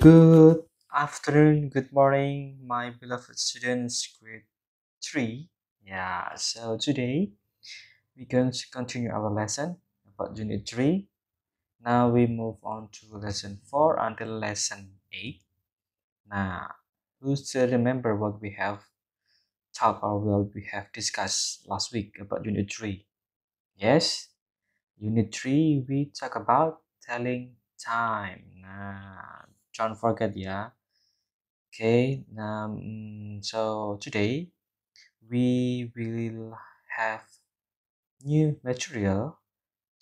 Good afternoon, good morning, my beloved students, grade 3. Yeah, so today we're going to continue our lesson about unit 3. Now we move on to lesson 4 until lesson 8. Now, who still remember what we have talked or what we have discussed last week about unit 3? Yes, unit 3 we talk about telling time. Nah, Don't forget, ya, Okay, um, so today we will have new material.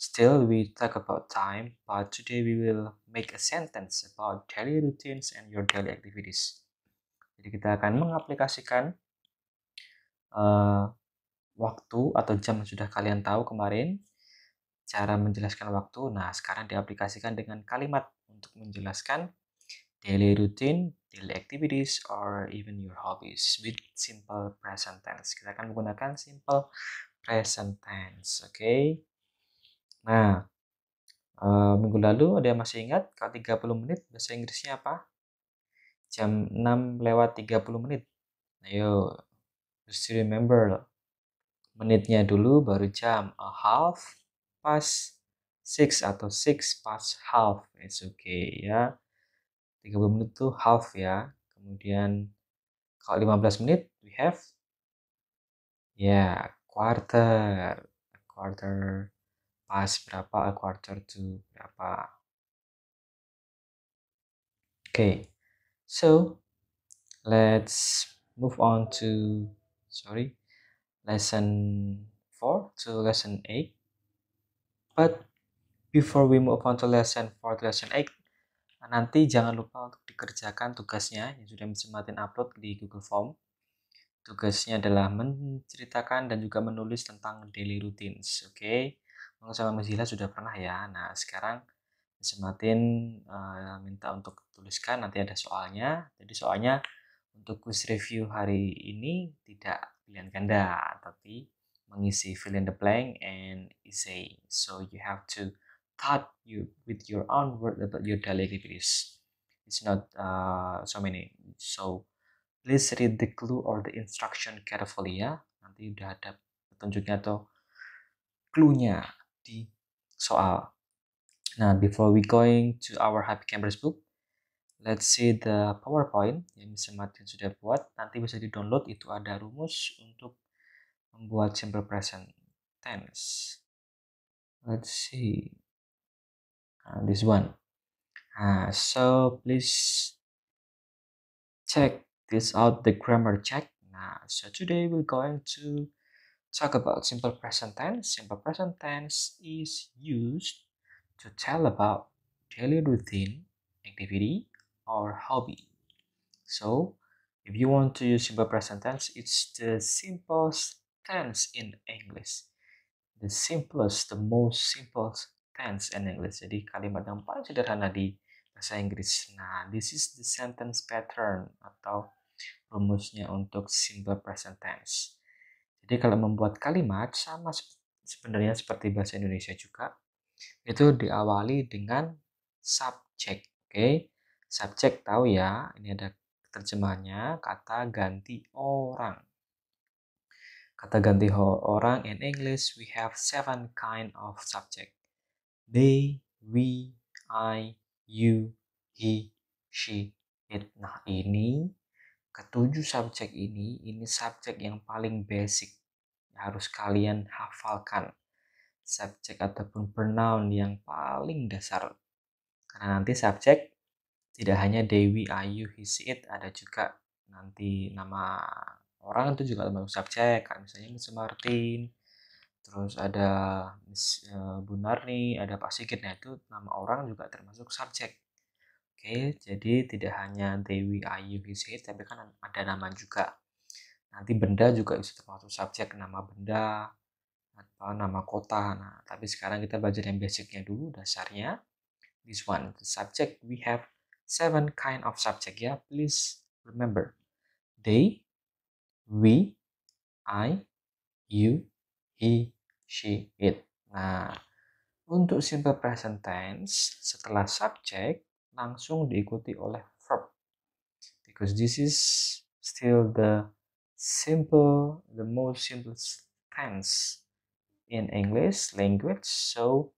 Still, we talk about time, but today we will make a sentence about daily routines and your daily activities. Jadi kita akan mengaplikasikan uh, waktu atau jam yang sudah kalian tahu kemarin, cara menjelaskan waktu. Nah, sekarang diaplikasikan dengan kalimat untuk menjelaskan daily routine, daily activities, or even your hobbies with simple present tense. Kita akan menggunakan simple present tense, oke? Okay? Nah, uh, minggu lalu ada yang masih ingat kalau 30 menit bahasa Inggrisnya apa? Jam 6 lewat 30 menit. Ayo, just remember menitnya dulu baru jam a half past six atau six past half it's okay ya 30 menit itu half ya kemudian kalau 15 menit we have ya yeah, quarter a quarter pas berapa a eh, quarter to berapa oke okay. so let's move on to sorry lesson 4 to lesson 8 but before we move on to lesson 4 to lesson 8 nanti jangan lupa untuk dikerjakan tugasnya yang sudah Miss Martin upload di Google Form. Tugasnya adalah menceritakan dan juga menulis tentang daily routines. Oke, okay? kalau sama Miss sudah pernah ya. Nah, sekarang Miss Martin uh, eh, minta untuk tuliskan nanti ada soalnya. Jadi soalnya untuk quiz review hari ini tidak pilihan ganda, tapi mengisi fill in the blank and essay. So you have to cut you with your own word about uh, your daily activities. It's not uh, so many. So please read the clue or the instruction carefully ya. Nanti udah ada petunjuknya atau clue di soal. Nah, before we going to our Happy Campers book, let's see the PowerPoint yang Mr. Martin sudah buat. Nanti bisa di-download, itu ada rumus untuk membuat simple present tense. Let's see. Uh, this one uh, so please check this out the grammar check now uh, so today we're going to talk about simple present tense simple present tense is used to tell about daily routine activity or hobby so if you want to use simple present tense it's the simplest tense in english the simplest the most simplest tense in English. Jadi kalimat yang paling sederhana di bahasa Inggris. Nah, this is the sentence pattern atau rumusnya untuk simple present tense. Jadi kalau membuat kalimat sama sebenarnya seperti bahasa Indonesia juga, itu diawali dengan subjek. Oke, okay? subjek tahu ya, ini ada terjemahannya kata ganti orang. Kata ganti orang in English we have seven kind of subject they, we, I, you, he, she, it. Nah, ini ketujuh subjek ini, ini subjek yang paling basic harus kalian hafalkan. Subjek ataupun pronoun yang paling dasar. Karena nanti subjek tidak hanya I Dewi, Ayu, His, It, ada juga nanti nama orang itu juga termasuk subjek. kan misalnya Miss Martin, terus ada Miss eh, Bunarni, ada Pak Sigit, nah itu nama orang juga termasuk subjek. Oke, jadi tidak hanya Dewi Ayu Sigit, tapi kan ada nama juga. Nanti benda juga bisa termasuk subjek, nama benda, atau nama kota. Nah, tapi sekarang kita belajar yang basicnya dulu, dasarnya. This one, the subject, we have seven kind of subject ya. Please remember, they, we, I, you, he, she, it. Nah, untuk simple present tense, setelah subject, langsung diikuti oleh verb. Because this is still the simple, the most simple tense in English language. So,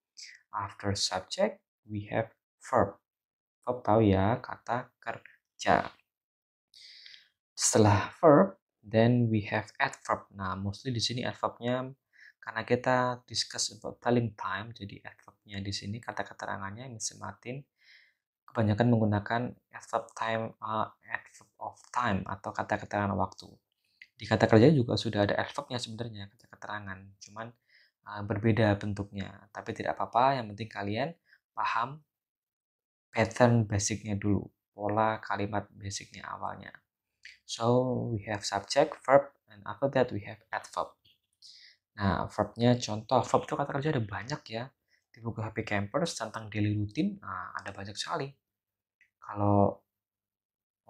after subject, we have verb. Verb tahu ya, kata kerja. Setelah verb, then we have adverb. Nah, mostly di sini adverbnya karena kita discuss about telling time, jadi adverbnya di sini kata keterangannya yang Martin kebanyakan menggunakan adverb time, uh, adverb of time atau kata keterangan waktu. Di kata kerja juga sudah ada adverbnya sebenarnya kata keterangan, cuman uh, berbeda bentuknya. Tapi tidak apa-apa, yang penting kalian paham pattern basicnya dulu, pola kalimat basicnya awalnya. So we have subject, verb, and after that we have adverb. Nah, verbnya contoh, verb itu kata kerja ada banyak ya. Di Google Happy Campers tentang daily routine, nah, ada banyak sekali. Kalau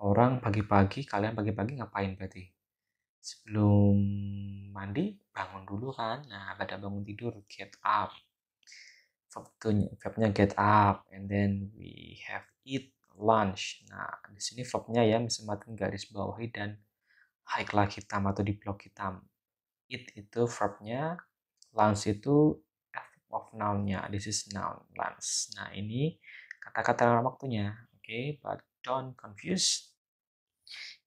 orang pagi-pagi, kalian pagi-pagi ngapain berarti? Sebelum mandi, bangun dulu kan. Nah, pada bangun tidur, get up. Verbnya get up, and then we have eat lunch. Nah, di sini verbnya ya, misalnya garis bawahi dan highlight hitam atau di blok hitam it itu verbnya lunch itu adverb of noun this is noun lunch nah ini kata-kata dalam waktunya oke okay? but don't confuse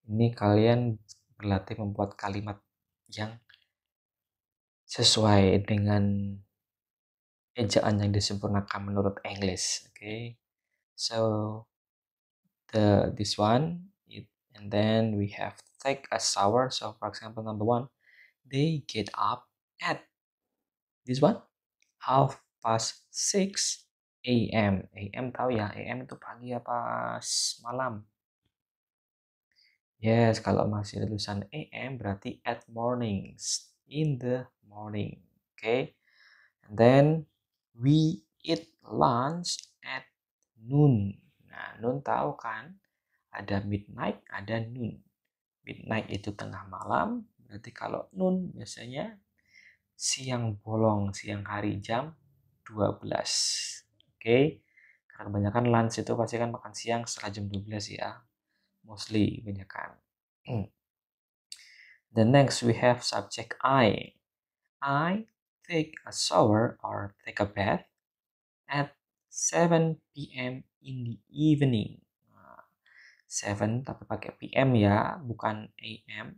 ini kalian berlatih membuat kalimat yang sesuai dengan ejaan yang disempurnakan menurut English oke okay? so the this one it, and then we have take a shower so for example number one they get up at this one half past 6 a.m. a.m. tahu ya a.m. itu pagi apa malam yes kalau masih tulisan a.m. berarti at mornings in the morning okay and then we eat lunch at noon nah noon tahu kan ada midnight ada noon midnight itu tengah malam Nanti kalau nun biasanya siang bolong, siang hari jam 12. Oke. Okay. Karena kebanyakan lunch itu pasti kan makan siang setelah jam 12 ya. Mostly kebanyakan. The next we have subject I. I take a shower or take a bath at 7 p.m. in the evening. 7 nah, tapi pakai PM ya, bukan AM.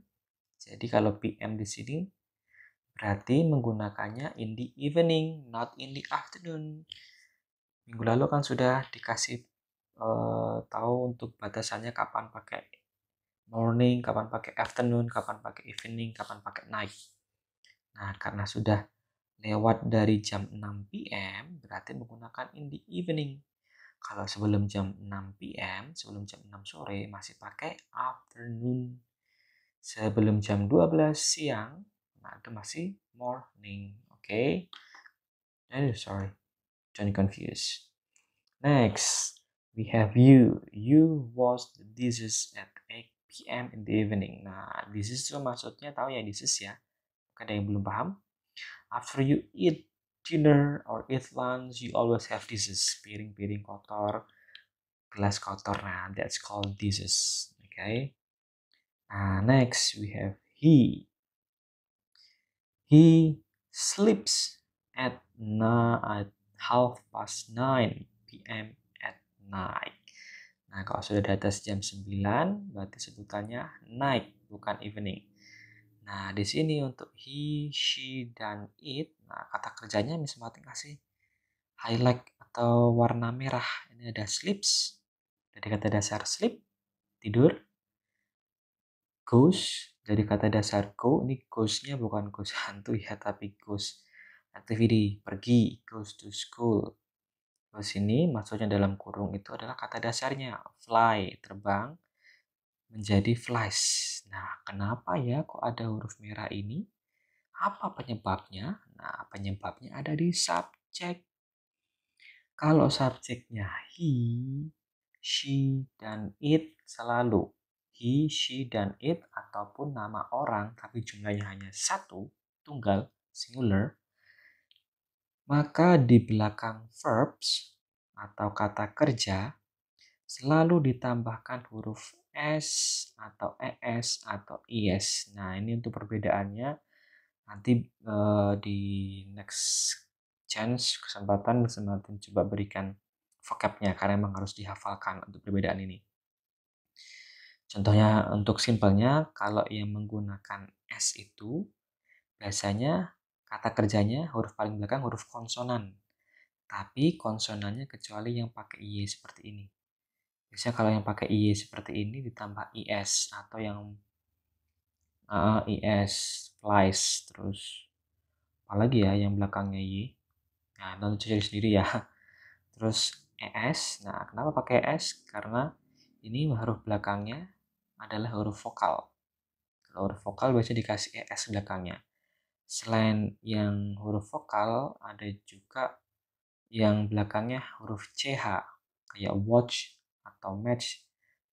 Jadi kalau PM di sini berarti menggunakannya in the evening, not in the afternoon. Minggu lalu kan sudah dikasih uh, tahu untuk batasannya kapan pakai morning, kapan pakai afternoon, kapan pakai evening, kapan pakai night. Nah, karena sudah lewat dari jam 6 PM berarti menggunakan in the evening. Kalau sebelum jam 6 PM, sebelum jam 6 sore masih pakai afternoon sebelum jam 12 siang nah itu masih morning oke okay? Aduh, sorry don't confuse next we have you you watch the disease at 8 p.m. in the evening nah dishes itu maksudnya tahu ya dishes ya ada yang belum paham after you eat dinner or eat lunch you always have dishes piring-piring kotor gelas kotor nah that's called dishes oke okay? Nah, next, we have he. He sleeps at, na at half past 9 p.m. at night. Nah, kalau sudah di atas jam 9, berarti sebutannya night, bukan evening. Nah, di sini untuk he, she, dan it, nah kata kerjanya misalnya Martin kasih highlight atau warna merah. Ini ada sleeps, dari kata dasar sleep, tidur ghost dari kata dasar go ini ghostnya bukan ghost hantu ya tapi ghost activity pergi goes to school ghost ini maksudnya dalam kurung itu adalah kata dasarnya fly terbang menjadi flies nah kenapa ya kok ada huruf merah ini apa penyebabnya nah penyebabnya ada di subjek kalau subjeknya he she dan it selalu he, she, dan it ataupun nama orang tapi jumlahnya hanya satu, tunggal, singular, maka di belakang verbs atau kata kerja selalu ditambahkan huruf S atau ES atau IS. Nah, ini untuk perbedaannya nanti uh, di next chance kesempatan kesempatan coba berikan vocabnya karena memang harus dihafalkan untuk perbedaan ini. Contohnya untuk simpelnya, kalau yang menggunakan S itu biasanya kata kerjanya huruf paling belakang huruf konsonan. Tapi konsonannya kecuali yang pakai i seperti ini. Biasanya kalau yang pakai i seperti ini ditambah IS atau yang uh, IS, splice, terus apalagi ya yang belakangnya i. Nah, nanti cari sendiri ya. Terus ES, nah kenapa pakai e S? Karena ini huruf belakangnya adalah huruf vokal. Kalau huruf vokal biasanya dikasih ES belakangnya. Selain yang huruf vokal, ada juga yang belakangnya huruf CH, kayak watch atau match.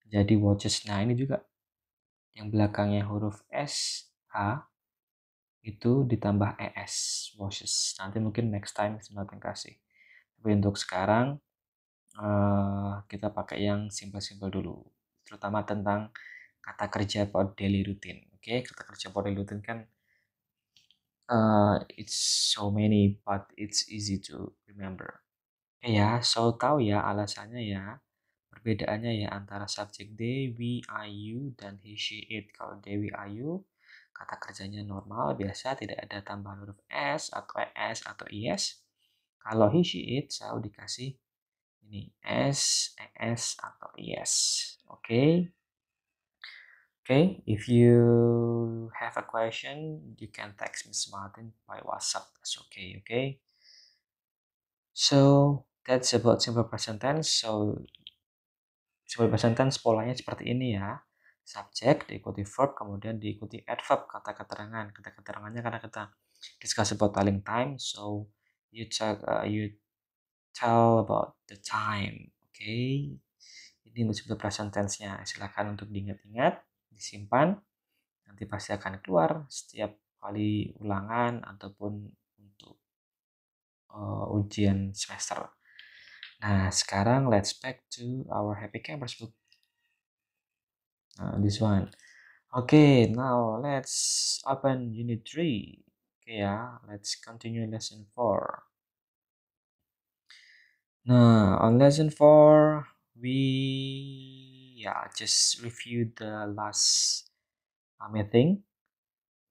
Jadi watches. Nah ini juga yang belakangnya huruf SH itu ditambah ES, watches. Nanti mungkin next time Sinotin kasih. Tapi untuk sekarang, eh, kita pakai yang simpel-simpel dulu. Terutama tentang kata kerja about daily routine. Oke, okay? kata kerja about daily routine kan uh, it's so many but it's easy to remember. Okay, eh, ya, so tahu ya alasannya ya. Perbedaannya ya antara subjek they, we, I, you dan he, she, it. Kalau they, we, I, you kata kerjanya normal, biasa, tidak ada tambahan huruf s atau es atau is. Kalau he, she, it selalu dikasih ini s, es atau is. Oke. Okay? Okay, if you have a question, you can text Miss Martin by WhatsApp. That's okay, okay? So, that's about simple present tense. So, simple present tense polanya seperti ini ya. Subject diikuti verb, kemudian diikuti adverb, kata keterangan. Kata keterangannya karena kita discuss about telling time. So, you talk uh, you tell about the time. Okay, ini untuk simple present tense-nya. Silahkan untuk diingat-ingat disimpan nanti pasti akan keluar setiap kali ulangan ataupun untuk uh, ujian semester. Nah, sekarang let's back to our Happy Campers book. Uh, this one. Okay, now let's open unit 3. Okay ya, let's continue lesson 4. Nah, on lesson 4 we ya just review the last uh, um, meeting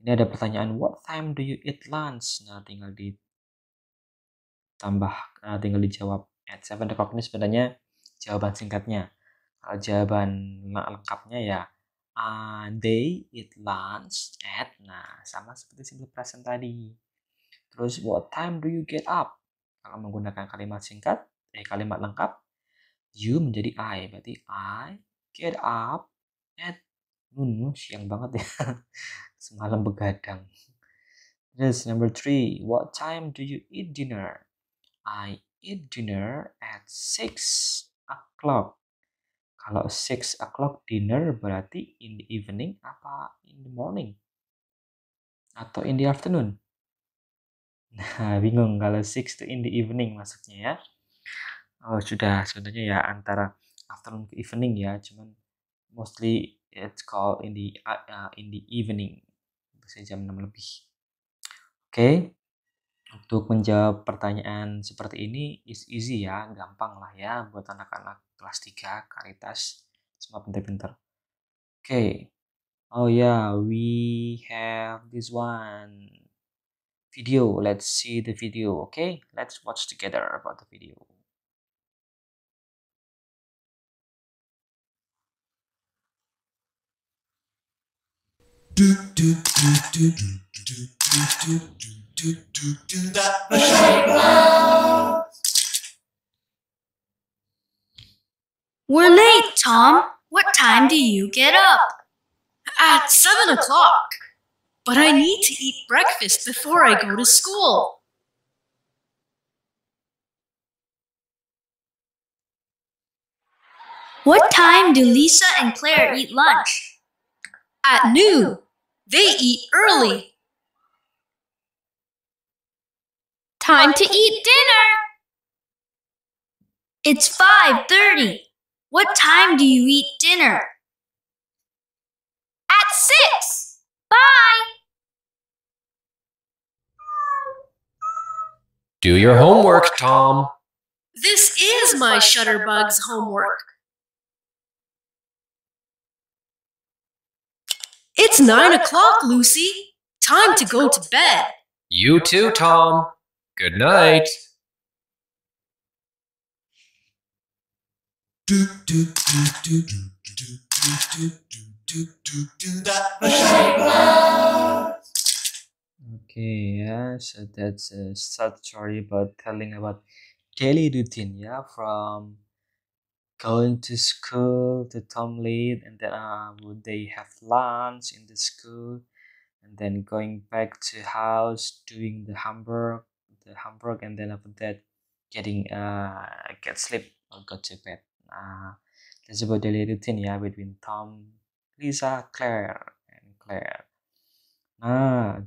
ini ada pertanyaan what time do you eat lunch nah tinggal ditambah nah, eh, tinggal dijawab at 7 o'clock ini sebenarnya jawaban singkatnya kalau jawaban lengkapnya ya uh, they eat lunch at nah sama seperti simple present tadi terus what time do you get up kalau menggunakan kalimat singkat eh kalimat lengkap you menjadi I berarti I Get up at noon. Siang banget ya. Semalam begadang. Terus number three. What time do you eat dinner? I eat dinner at six o'clock. Kalau six o'clock dinner berarti in the evening apa in the morning? Atau in the afternoon? Nah, bingung kalau six to in the evening maksudnya ya. Oh, sudah sebenarnya ya antara afternoon ke evening ya cuman mostly it's called in the uh, uh in the evening biasanya jam 6 lebih oke okay. untuk menjawab pertanyaan seperti ini is easy ya gampang lah ya buat anak-anak kelas 3 karitas semua pinter-pinter oke okay. oh ya yeah, we have this one video let's see the video okay let's watch together about the video do do do do do do do do do We're late, Tom. What time do you get up? At seven o'clock. But I need to eat breakfast before I go to school. What time do Lisa and Claire eat lunch? At noon. They eat early. Time to eat dinner. It's 5:30. What time do you eat dinner? At 6. Bye. Do your homework, Tom. This is my Shutterbug's homework. It's nine o'clock, Lucy. Time to go to bed. You too, Tom. Good night. Okay, yeah, so that's a sad story about telling about daily routine, yeah, from going to school to Tom Lee, and then uh, would they have lunch in the school and then going back to house doing the homework the homework and then after that getting uh get sleep or go to bed uh that's about daily routine yeah between tom lisa claire and claire ah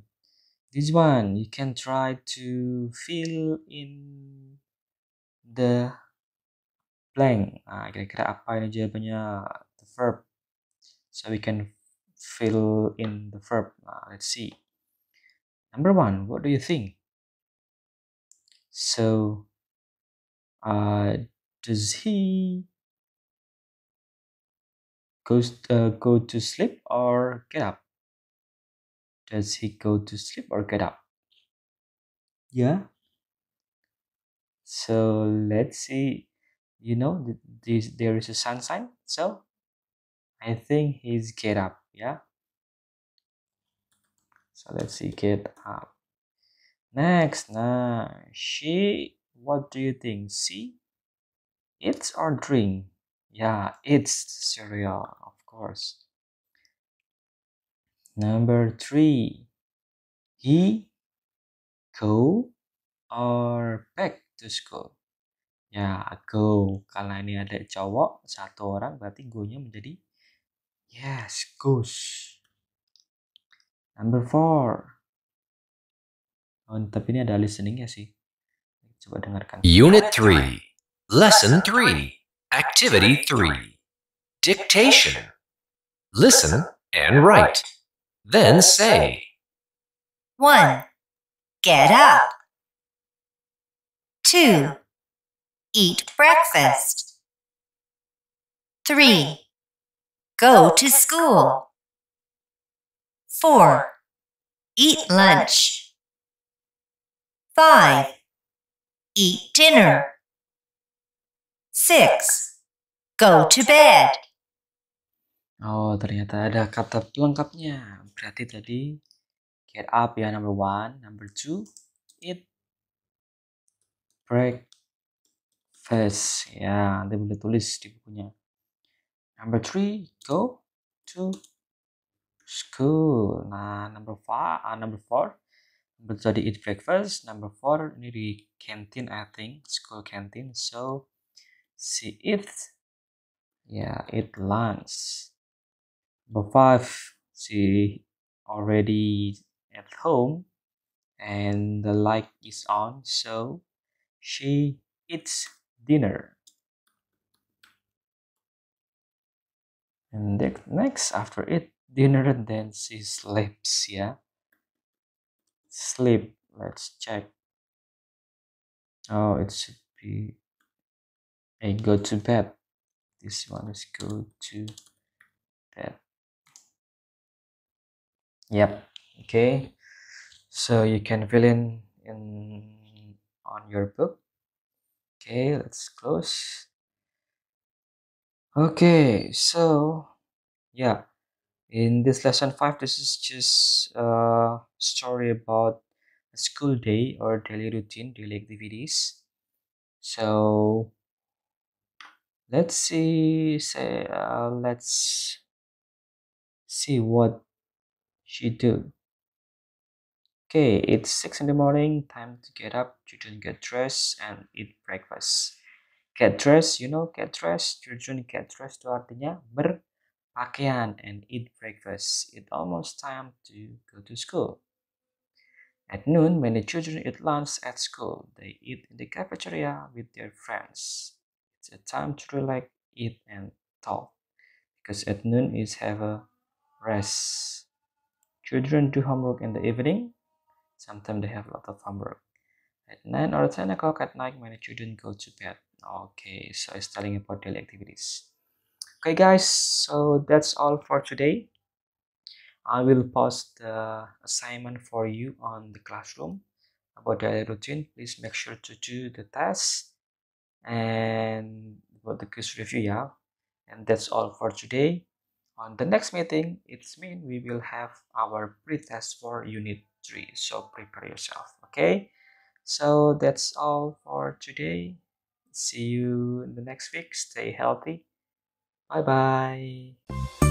this one you can try to fill in the playing nah kira-kira apa ini jawabannya the verb so we can fill in the verb nah, let's see number one what do you think so uh, does he goes uh, go to sleep or get up does he go to sleep or get up yeah so let's see you know this, there is a sun sign so i think he's get up yeah so let's see get up next now nah, she what do you think see it's or drink yeah it's cereal of course number three he go or back to school Ya, go. Karena ini ada cowok, satu orang, berarti go-nya menjadi yes, goes. Number four. Oh, tapi ini ada listeningnya sih. Coba dengarkan. Unit 3. Lesson 3. Activity 3. Dictation. Listen and write. Then say. one Get up. two eat breakfast. 3. Go to school. 4. Eat lunch. 5. Eat dinner. 6. Go to bed. Oh, ternyata ada kata lengkapnya. Berarti tadi get up ya number one, number two, eat break First, ya nanti boleh tulis di bukunya number three go to school nah number five uh, number four number tadi eat breakfast number four ini di canteen I think school canteen so she eats ya yeah, eat lunch number five she already at home and the light is on so she eats dinner. And next, after it, dinner, then she sleeps, yeah? Sleep, let's check. Oh, it should be I go to bed. This one is go to bed. Yep, okay. So you can fill in, in on your book Okay, let's close. Okay, so yeah, in this lesson 5, this is just a uh, story about a school day or daily routine, daily activities. So let's see, say, uh, let's see what she do Okay, it's 6 in the morning, time to get up, children get dressed and eat breakfast. Get dressed, you know, get dressed, children get dressed itu artinya berpakaian and eat breakfast. It's almost time to go to school. At noon, many children eat lunch at school. They eat in the cafeteria with their friends. It's a time to relax, eat, and talk. Because at noon is have a rest. Children do homework in the evening. Sometimes they have a lot of homework. At 9 or 10 o'clock at night, many children go to bed. Okay, so it's telling about daily activities. Okay, guys, so that's all for today. I will post the assignment for you on the classroom about daily routine. Please make sure to do the test and about the quiz review. Yeah, and that's all for today. On the next meeting, it's mean we will have our pre-test for unit 3 so prepare yourself okay so that's all for today see you in the next week stay healthy bye bye